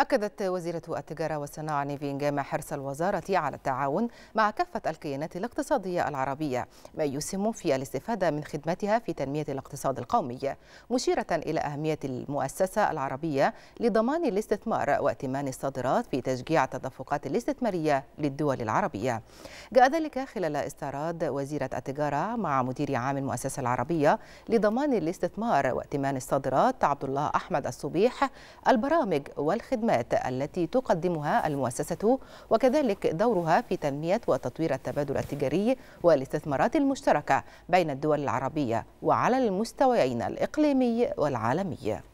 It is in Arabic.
أكدت وزيرة التجارة والصناعة نيفين جامع حرص الوزارة على التعاون مع كافة الكيانات الاقتصادية العربية ما يسهم في الاستفادة من خدمتها في تنمية الاقتصاد القومي مشيرة إلى أهمية المؤسسة العربية لضمان الاستثمار وائتمان الصادرات في تشجيع التدفقات الاستثمارية للدول العربية جاء ذلك خلال استعراض وزيرة التجارة مع مدير عام المؤسسة العربية لضمان الاستثمار وائتمان الصادرات عبد الله أحمد الصبيح البرامج والخدمات الخدمات التي تقدمها المؤسسة وكذلك دورها في تنمية وتطوير التبادل التجاري والاستثمارات المشتركة بين الدول العربية وعلى المستويين الإقليمي والعالمي